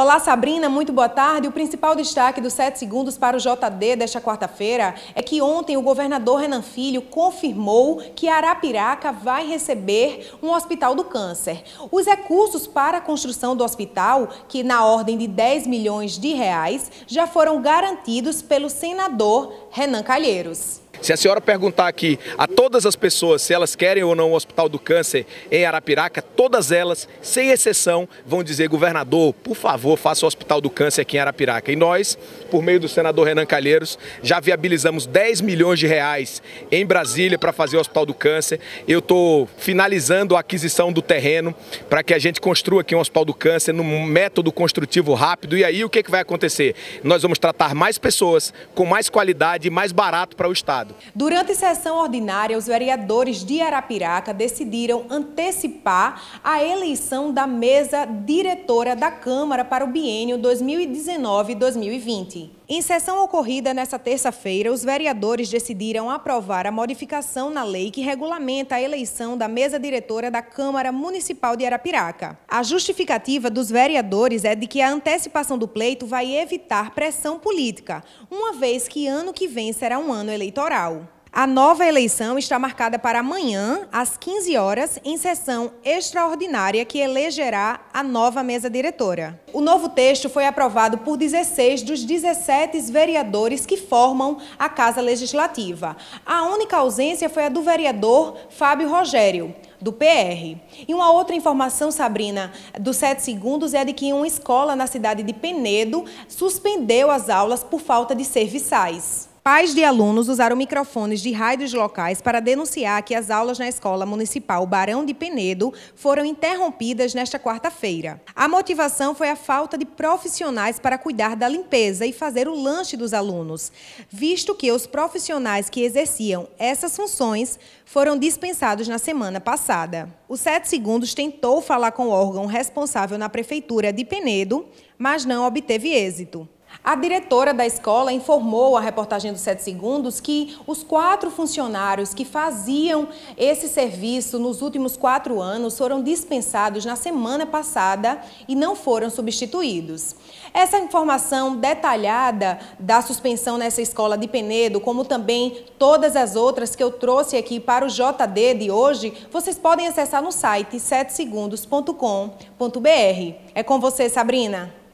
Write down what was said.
Olá, Sabrina, muito boa tarde. O principal destaque dos 7 segundos para o JD desta quarta-feira é que ontem o governador Renan Filho confirmou que Arapiraca vai receber um hospital do câncer. Os recursos para a construção do hospital, que na ordem de 10 milhões de reais, já foram garantidos pelo senador Renan Calheiros. Se a senhora perguntar aqui a todas as pessoas se elas querem ou não o Hospital do Câncer em Arapiraca, todas elas, sem exceção, vão dizer: governador, por favor, faça o Hospital do Câncer aqui em Arapiraca. E nós, por meio do senador Renan Calheiros, já viabilizamos 10 milhões de reais em Brasília para fazer o Hospital do Câncer. Eu estou finalizando a aquisição do terreno para que a gente construa aqui um Hospital do Câncer num método construtivo rápido. E aí o que, é que vai acontecer? Nós vamos tratar mais pessoas com mais qualidade e mais barato para o Estado. Durante sessão ordinária, os vereadores de Arapiraca decidiram antecipar a eleição da mesa diretora da Câmara para o biênio 2019-2020. Em sessão ocorrida nesta terça-feira, os vereadores decidiram aprovar a modificação na lei que regulamenta a eleição da mesa diretora da Câmara Municipal de Arapiraca. A justificativa dos vereadores é de que a antecipação do pleito vai evitar pressão política, uma vez que ano que vem será um ano eleitoral. A nova eleição está marcada para amanhã, às 15 horas, em sessão extraordinária que elegerá a nova mesa diretora. O novo texto foi aprovado por 16 dos 17 vereadores que formam a Casa Legislativa. A única ausência foi a do vereador Fábio Rogério do PR. E uma outra informação, Sabrina, dos 7 segundos é de que uma escola na cidade de Penedo suspendeu as aulas por falta de serviçais. Pais de alunos usaram microfones de rádios locais para denunciar que as aulas na Escola Municipal Barão de Penedo foram interrompidas nesta quarta-feira. A motivação foi a falta de profissionais para cuidar da limpeza e fazer o lanche dos alunos, visto que os profissionais que exerciam essas funções foram dispensados na semana passada. O Sete Segundos tentou falar com o órgão responsável na Prefeitura de Penedo, mas não obteve êxito. A diretora da escola informou à reportagem do 7 segundos que os quatro funcionários que faziam esse serviço nos últimos quatro anos foram dispensados na semana passada e não foram substituídos. Essa informação detalhada da suspensão nessa escola de Penedo, como também todas as outras que eu trouxe aqui para o JD de hoje, vocês podem acessar no site 7segundos.com.br. É com você, Sabrina.